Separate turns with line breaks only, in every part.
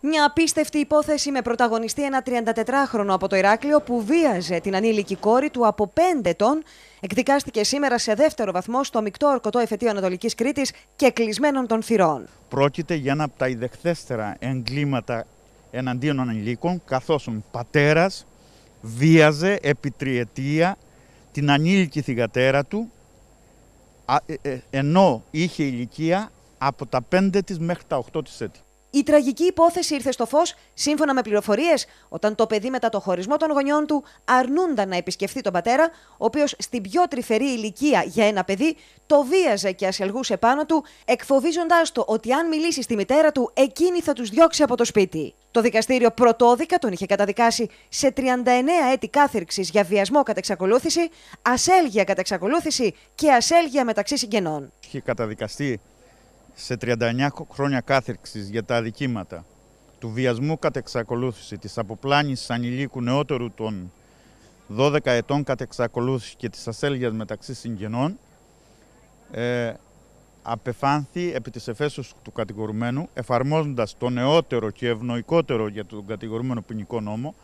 Μια απίστευτη υπόθεση με πρωταγωνιστή ένα 34χρονο από το Ηράκλειο που βίαζε την ανήλικη κόρη του από 5 ετών, εκδικάστηκε σήμερα σε δεύτερο βαθμό στο μεικτό ορκωτό εφετείο Ανατολικής Κρήτης και κλεισμένων των θυρών.
Πρόκειται για ένα από τα ιδεχθέστερα εγκλήματα εναντίον ανηλίκων, καθώς ο πατέρας βίαζε επί τριετία την ανήλικη θυγατέρα του, ε, ε, ενώ είχε ηλικία από τα 5 της μέχρι τα 8 της έτη. Η τραγική υπόθεση
ήρθε στο φως, σύμφωνα με πληροφορίες, όταν το παιδί μετά το χωρισμό των γονιών του αρνούνταν να επισκεφθεί τον πατέρα, ο οποίος στην πιο τρυφερή ηλικία για ένα παιδί το βίαζε και ασελγούσε πάνω του, εκφοβίζοντάς το ότι αν μιλήσει στη μητέρα του, εκείνη θα τους διώξει από το σπίτι. Το δικαστήριο πρωτόδικα τον είχε καταδικάσει σε 39 έτη κάθυρξη για βιασμό κατά εξακολούθηση, ασέλγεια κατά εξακολούθηση και ασέλγια μεταξύ συγγενών.
Είχε καταδικαστεί σε 39 χρόνια κάθεξης για τα αδικήματα του βιασμού κατ' εξακολούθηση, της αποπλάνησης ανηλίκου νεότερου των 12 ετών κατ' εξακολούθηση και της ασέλγειας μεταξύ συγγενών, ε, απεφάνθη επί της εφέσεως του κατηγορουμένου, εφαρμόζοντας το νεότερο και ευνοϊκότερο για τον κατηγορούμενο ποινικό νόμο,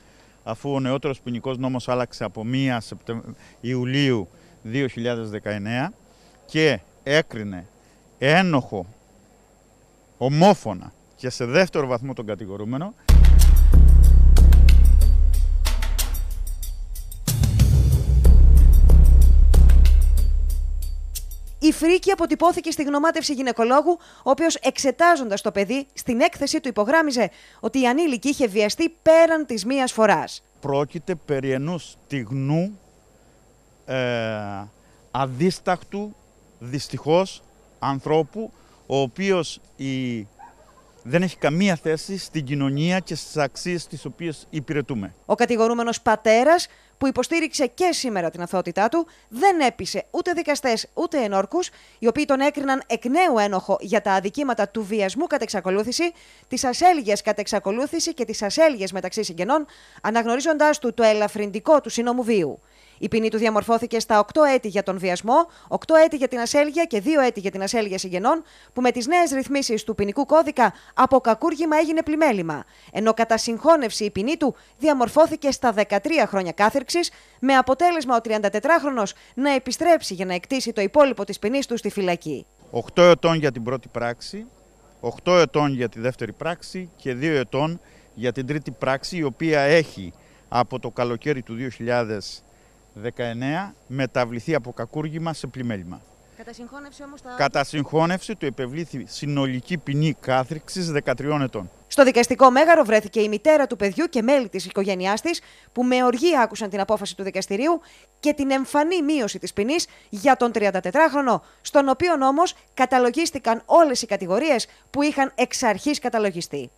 αφού ο νεότερος ποινικός νόμος άλλαξε από 1 Ιουλίου 2019 και έκρινε ένοχο ομόφωνα και σε δεύτερο βαθμό τον κατηγορούμενο.
Η φρίκη αποτυπώθηκε στη γνωμάτευση γυναικολόγου, ο οποίος εξετάζοντας το παιδί, στην έκθεσή του υπογράμμιζε ότι η ανήλικη είχε βιαστεί πέραν της μίας φοράς.
Πρόκειται περί ενός στιγνού ε, αδίστακτου δυστυχώς ανθρώπου ο οποίος η... δεν έχει καμία θέση στην κοινωνία και στις αξίες τις οποίες υπηρετούμε.
Ο κατηγορούμενος πατέρας που υποστήριξε και σήμερα την αθότητά του, δεν έπεισε ούτε δικαστές ούτε ενόρκους, οι οποίοι τον έκριναν εκ νέου ένοχο για τα αδικήματα του βιασμού κατά εξακολούθηση, τη ασέλγεια κατά εξακολούθηση και τη ασέλγεια μεταξύ συγγενών, αναγνωρίζοντάς του το ελαφρυντικό του συνομου η ποινή του διαμορφώθηκε στα 8 έτη για τον βιασμό, 8 έτη για την ασέλγεια και 2 έτη για την ασέλγεια συγγενών, που με τις νέες ρυθμίσεις του ποινικού κώδικα από κακούργημα έγινε πλημέλημα. Ενώ κατά συγχώνευση η ποινή του διαμορφώθηκε στα 13 χρόνια κάθερξης, με αποτέλεσμα ο 34χρονο να επιστρέψει για να εκτίσει το υπόλοιπο της ποινής του στη φυλακή.
8 ετών για την πρώτη πράξη, 8 ετών για τη δεύτερη πράξη και 2 ετών για την τρίτη πράξη, η οποία έχει από το καλοκαίρι του 2000 19 μεταβληθεί από κακούργημα σε πλημέλημα. Κατά συγχώνευση όμως τα... του επευλήθη συνολική ποινή κάθριξης 13 ετών. Στο δικαστικό
μέγαρο βρέθηκε η μητέρα του παιδιού και μέλη της οικογένειάς της που με οργή άκουσαν την απόφαση του δικαστηρίου και την εμφανή μείωση της ποινής για τον 34χρονο, στον οποίο όμως καταλογίστηκαν όλες οι κατηγορίες που είχαν εξ αρχής καταλογιστεί.